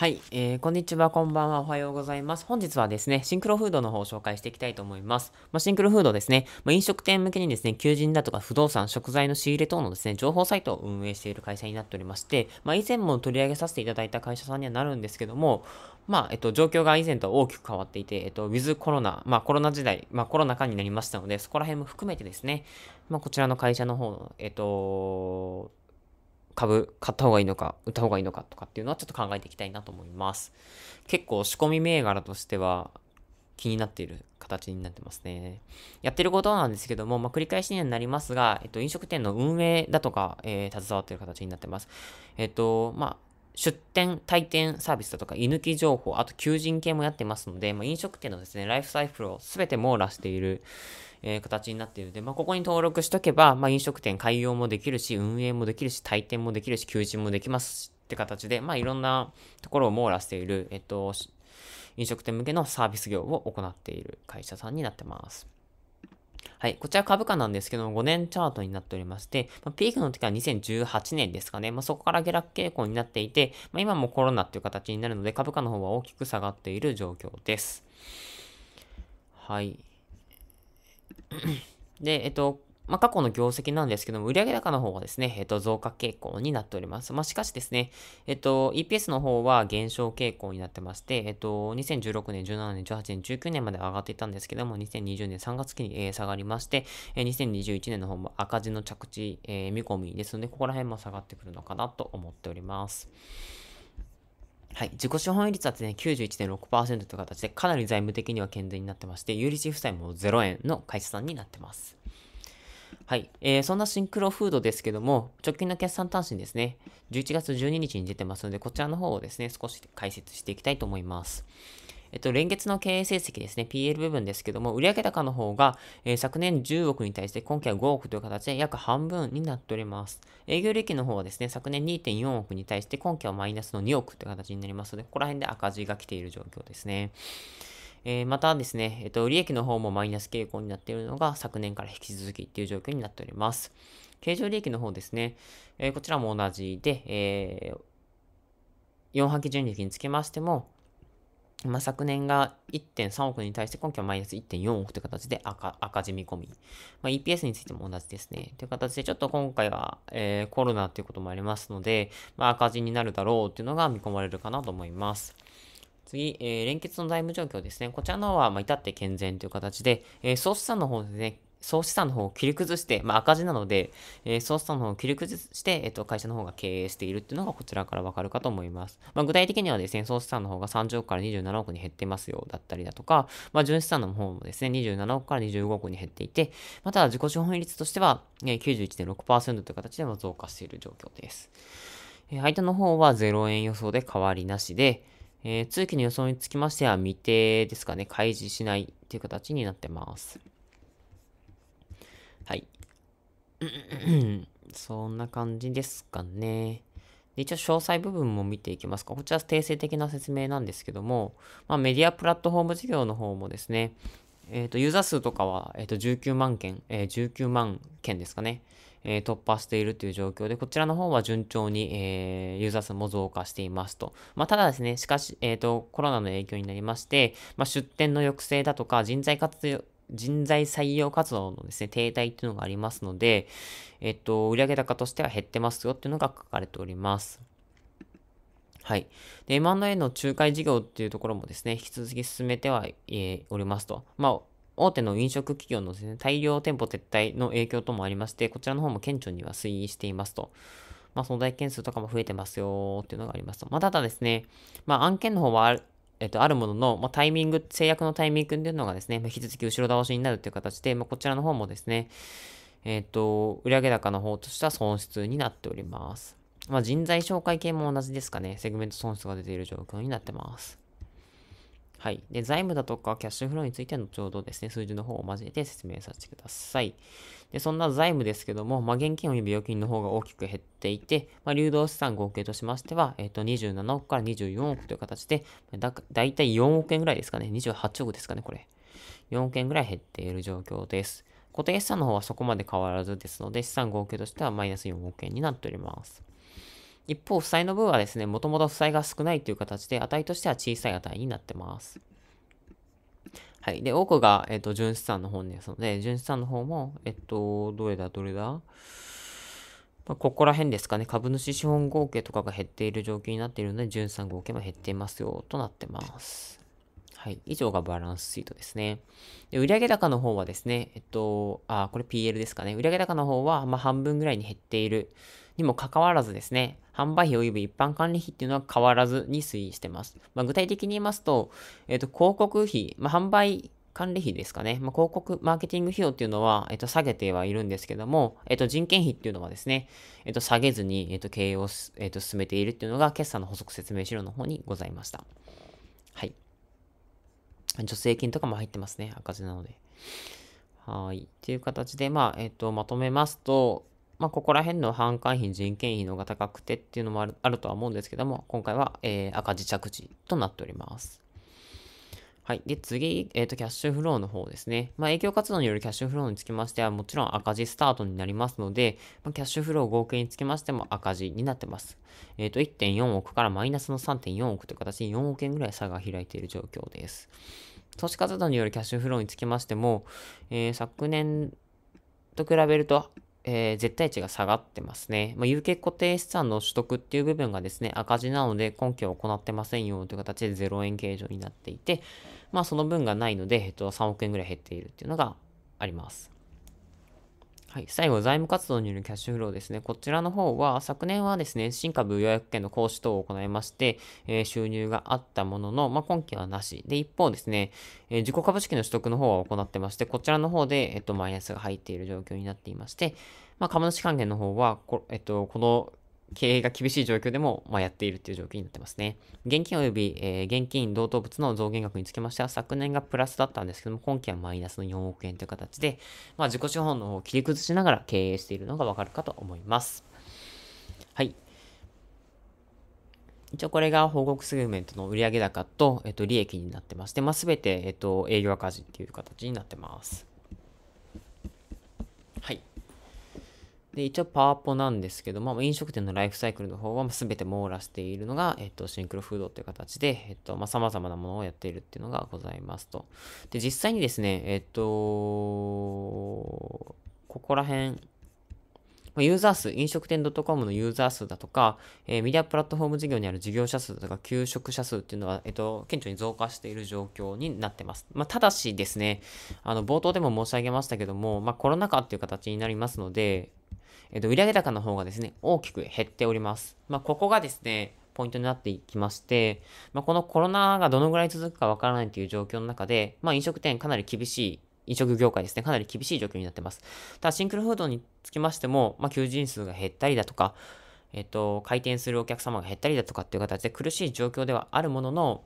はい、えー、こんにちは、こんばんは、おはようございます。本日はですね、シンクロフードの方を紹介していきたいと思います。まあ、シンクロフードですね、まあ、飲食店向けにですね、求人だとか不動産、食材の仕入れ等のですね、情報サイトを運営している会社になっておりまして、まあ、以前も取り上げさせていただいた会社さんにはなるんですけども、まあ、えっと、状況が以前と大きく変わっていて、えっと、ウィズコロナ、まあ、コロナ時代、まあ、コロナ禍になりましたので、そこら辺も含めてですね、まあ、こちらの会社の方の、えっと、株買った方がいいのか、売った方がいいのかとかっていうのはちょっと考えていきたいなと思います。結構仕込み銘柄としては気になっている形になってますね。やってることなんですけども、まあ、繰り返しになりますが、えっと、飲食店の運営だとか、えー、携わっている形になってます。えっと、まあ、出店、退店サービスだとか、居抜き情報、あと求人系もやってますので、まあ、飲食店のですね、ライフサイクルを全て網羅している、えー、形になっているので、まあ、ここに登録しとけば、まあ、飲食店開業もできるし、運営もできるし、退店もできるし、求人もできますって形で、まあ、いろんなところを網羅している、えっと、飲食店向けのサービス業を行っている会社さんになってます。はい、こちら株価なんですけども、5年チャートになっておりまして、まあ、ピークの時は2018年ですかね。まあ、そこから下落傾向になっていて、まあ、今もコロナっていう形になるので、株価の方は大きく下がっている状況です。はい。で、えっと、まあ、過去の業績なんですけども、売上高の方はですね、えっ、と、増加傾向になっております。まあ、しかしですね、えっ、と、EPS の方は減少傾向になってまして、えっ、と、2016年、17年、18年、19年まで上がっていたんですけども、2020年3月期に、え下がりまして、え2021年の方も赤字の着地、え見込みですので、ここら辺も下がってくるのかなと思っております。はい、自己資本比率はですね、91.6%という形で、かなり財務的には健全になってまして、有利子負債も0円の会社さんになってます。はい、えー、そんなシンクロフードですけども、直近の決算単身ですね、11月12日に出てますので、こちらの方をですね、少し解説していきたいと思います。えっと、連月の経営成績ですね、PL 部分ですけども、売上高の方が、えー、昨年10億に対して今期は5億という形で約半分になっております。営業利益の方はですね、昨年2.4億に対して今期はマイナスの2億という形になりますので、ここら辺で赤字が来ている状況ですね。えー、またですね、えっと、利益の方もマイナス傾向になっているのが昨年から引き続きっていう状況になっております。経常利益の方ですね、えー、こちらも同じで、えー、4波基準利益につきましても、まあ、昨年が1.3億に対して今期はマイナス1.4億という形で赤赤字見込み。まあ、EPS についても同じですね。という形でちょっと今回は、えー、コロナということもありますので、まあ、赤字になるだろうというのが見込まれるかなと思います。次、えー、連結の財務状況ですね。こちらの方は、ま至って健全という形で、えー、総資産の方ですね、総資産の方を切り崩して、まあ、赤字なので、えー、総資産の方を切り崩して、えっ、ー、と、会社の方が経営しているっていうのがこちらからわかるかと思います。まあ、具体的にはですね、総資産の方が30億から27億に減ってますよ、だったりだとか、まあ、純資産の方もですね、27億から25億に減っていて、また自己資本率としては、えー、91.6%という形で増加している状況です。配当の方は0円予想で変わりなしで、えー、通期の予想につきましては未定ですかね、開示しないという形になってます。はい。そんな感じですかね。で一応詳細部分も見ていきますか。こちら定性的な説明なんですけども、まあ、メディアプラットフォーム事業の方もですね、えっ、ー、と、ユーザー数とかは、えっ、ー、と、19万件、えー、19万件ですかね。えー、突破しているという状況で、こちらの方は順調に、えー、ユーザー数も増加していますと。まあ、ただですね、しかし、えっ、ー、と、コロナの影響になりまして、まあ、出店の抑制だとか、人材活用、人材採用活動のですね、停滞っていうのがありますので、えっと、売上高としては減ってますよっていうのが書かれております。はい。で、M&A の仲介事業っていうところもですね、引き続き進めては、えー、おりますと。まあ、大手の飲食企業のですね、大量店舗撤退の影響ともありまして、こちらの方も顕著には推移していますと。まあ、相件数とかも増えてますよっていうのがありますと。まあ、ただですね、まあ、案件の方はえっと、あるものの、まあ、タイミング、制約のタイミングっていうのがですね、まあ、引き続き後ろ倒しになるという形で、まあ、こちらの方もですね、えっと、売上高の方としては損失になっております。まあ、人材紹介系も同じですかね、セグメント損失が出ている状況になってます。はい。で、財務だとかキャッシュフローについてのちょうどですね、数字の方を交えて説明させてください。で、そんな財務ですけども、まあ、現金及び預金の方が大きく減っていて、まあ、流動資産合計としましては、えっ、ー、と、27億から24億という形で、だ、だいたい4億円ぐらいですかね。28億ですかね、これ。4億円ぐらい減っている状況です。固定資産の方はそこまで変わらずですので、資産合計としてはマイナス4億円になっております。一方、負債の分はですね、もともと負債が少ないという形で、値としては小さい値になってます。はい。で、多くが、えっ、ー、と、純資産の方ですので、純資産の方も、えっ、と、どれだ、どれだまここら辺ですかね、株主資本合計とかが減っている状況になっているので、純資産合計も減っていますよ、となってます。はい。以上がバランスシートですね。で、売上高の方はですね、えっと、あ、これ PL ですかね。売上高の方は、まあ、半分ぐらいに減っているにもかかわらずですね、販売費及び一般管理費っていうのは変わらずに推移してます。まあ、具体的に言いますと、えっと、広告費、まあ、販売管理費ですかね。まあ、広告、マーケティング費用っていうのは、えっと、下げてはいるんですけども、えっと、人件費っていうのはですね、えっと、下げずに、えっと、経営を、えっと、進めているっていうのが、決算の補足説明資料の方にございました。はい。助成金とかも入ってますね。赤字なので。はい。っていう形で、まあ、えっ、ー、と、まとめますと、まあ、ここら辺の販管費、人件費の方が高くてっていうのもあるとは思うんですけども、今回は、えー、赤字着地となっております。はい。で、次、えっ、ー、と、キャッシュフローの方ですね。まあ、営活動によるキャッシュフローにつきましては、もちろん赤字スタートになりますので、まあ、キャッシュフロー合計につきましても赤字になってます。えっ、ー、と、1.4億からマイナスの3.4億という形で4億円ぐらい差が開いている状況です。投資活動によるキャッシュフローにつきましても、えー、昨年と比べるとえー、絶対値が下がってますね。まあ、有形固定資産の取得っていう部分がですね、赤字なので根拠を行ってませんよという形で0円形状になっていて、まあその分がないので、えっと、3億円ぐらい減っているっていうのがあります。はい、最後、財務活動によるキャッシュフローですね。こちらの方は、昨年はですね、新株予約権の行使等を行いまして、えー、収入があったものの、まあ、今期はなし。で、一方ですね、えー、自己株式の取得の方は行ってまして、こちらの方で、えっと、マイナスが入っている状況になっていまして、まあ、株主還元の方はこ、えっと、この経営が厳しい状況でも、まあ、やっているという状況になってますね。現金及び、えー、現金同等物の増減額につきましては、昨年がプラスだったんですけども、今期はマイナスの4億円という形で、まあ、自己資本の方を切り崩しながら経営しているのがわかるかと思います。はい。一応これが報告セグメントの売上高と、えっと、利益になってまして、まあ、全て、えっと、営業赤字っていう形になってます。はい。で、一応パワポなんですけども、飲食店のライフサイクルの方は全て網羅しているのが、えっと、シンクロフードという形で、えっと、まあ、様々なものをやっているっていうのがございますと。で、実際にですね、えっと、ここら辺、ユーザー数、飲食店 .com のユーザー数だとか、えー、メディアプラットフォーム事業にある事業者数だとか、求職者数っていうのは、えっと、顕著に増加している状況になってます。まあ、ただしですね、あの、冒頭でも申し上げましたけども、まあ、コロナ禍っていう形になりますので、えっと、売上高の方がですね、大きく減っております。まあ、ここがですね、ポイントになっていきまして、まあ、このコロナがどのぐらい続くかわからないという状況の中で、まあ、飲食店かなり厳しい、飲食業界ですね、かなり厳しい状況になってます。ただ、シンクルフードにつきましても、まあ、求人数が減ったりだとか、えっと、回転するお客様が減ったりだとかっていう形で苦しい状況ではあるものの、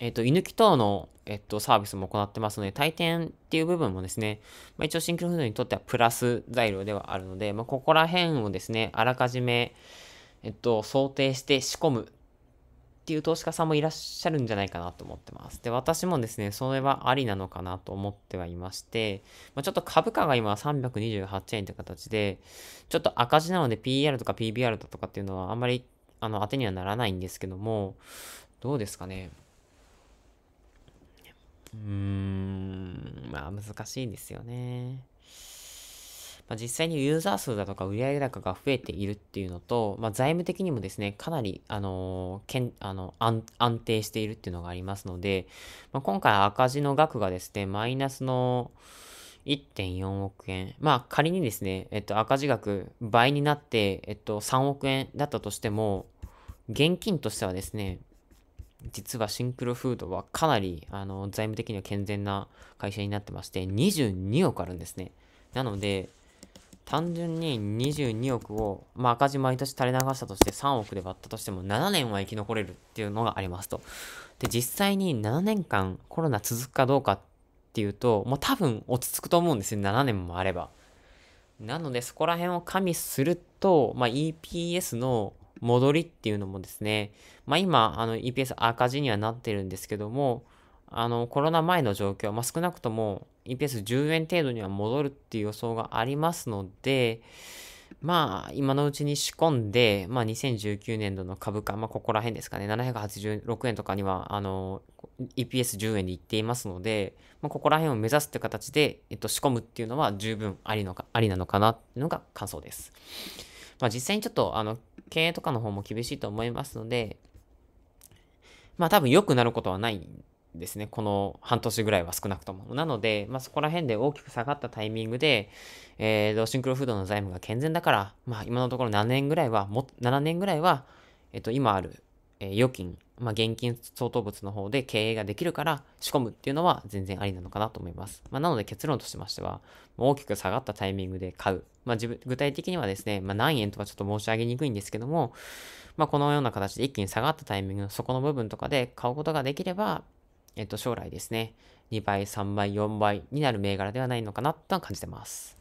えっ、と、居抜き等の、えっ、と、サービスも行ってますので、退店っていう部分もですね、まあ、一応新規のフードにとってはプラス材料ではあるので、まあ、ここら辺をですね、あらかじめ、えっと、想定して仕込むっていう投資家さんもいらっしゃるんじゃないかなと思ってます。で、私もですね、それはありなのかなと思ってはいまして、まあ、ちょっと株価が今328円って形で、ちょっと赤字なので PR とか PBR だとかっていうのはあんまりあの当てにはならないんですけども、どうですかね。うーん、まあ難しいですよね。まあ、実際にユーザー数だとか売上高が増えているっていうのと、まあ、財務的にもですね、かなり、あのー、けんあの安定しているっていうのがありますので、まあ、今回赤字の額がですね、マイナスの1.4億円。まあ仮にですね、えっと、赤字額倍になって、えっと、3億円だったとしても、現金としてはですね、実はシンクロフードはかなりあの財務的には健全な会社になってまして22億あるんですね。なので単純に22億を、まあ、赤字毎年垂れ流したとして3億で割ったとしても7年は生き残れるっていうのがありますと。で実際に7年間コロナ続くかどうかっていうともう多分落ち着くと思うんですよ7年もあれば。なのでそこら辺を加味すると、まあ、EPS の戻りっていうのもですね、まあ今、あの EPS 赤字にはなってるんですけども、あのコロナ前の状況、まあ、少なくとも EPS10 円程度には戻るっていう予想がありますので、まあ、今のうちに仕込んで、まあ、2019年度の株価、まあ、ここら辺ですかね、786円とかには、あの、EPS10 円でいっていますので、まあ、ここら辺を目指すって形で、えっと、仕込むっていうのは十分ありのか、ありなのかなっていうのが感想です。まあ、実際にちょっと、あの、経営とかの方も厳しいと思いますので、まあ、多分良くなることはないんですね。この半年ぐらいは少なくとも。なので、まあ、そこら辺で大きく下がったタイミングで、えー、同シンクロフードの財務が健全だから、まあ、今のところ7年ぐらいは、も、7年ぐらいは、えっと、今あるえ預金、まあ、現金相当物の方で経営ができるから仕込むっていうのは全然ありなのかなと思います。まあ、なので結論としましては、大きく下がったタイミングで買う。まあ、自分具体的にはですね、ま何円とかちょっと申し上げにくいんですけども、まこのような形で一気に下がったタイミングの底の部分とかで買うことができれば、えっと、将来ですね、2倍、3倍、4倍になる銘柄ではないのかなとは感じてます。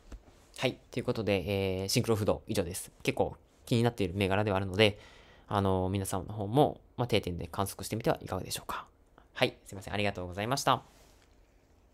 はい。ということで、えー、シンクロフード以上です。結構気になっている銘柄ではあるので、あの、皆様の方も、まあ、定点で観測してみてはいかがでしょうか。はい、すいません。ありがとうございました。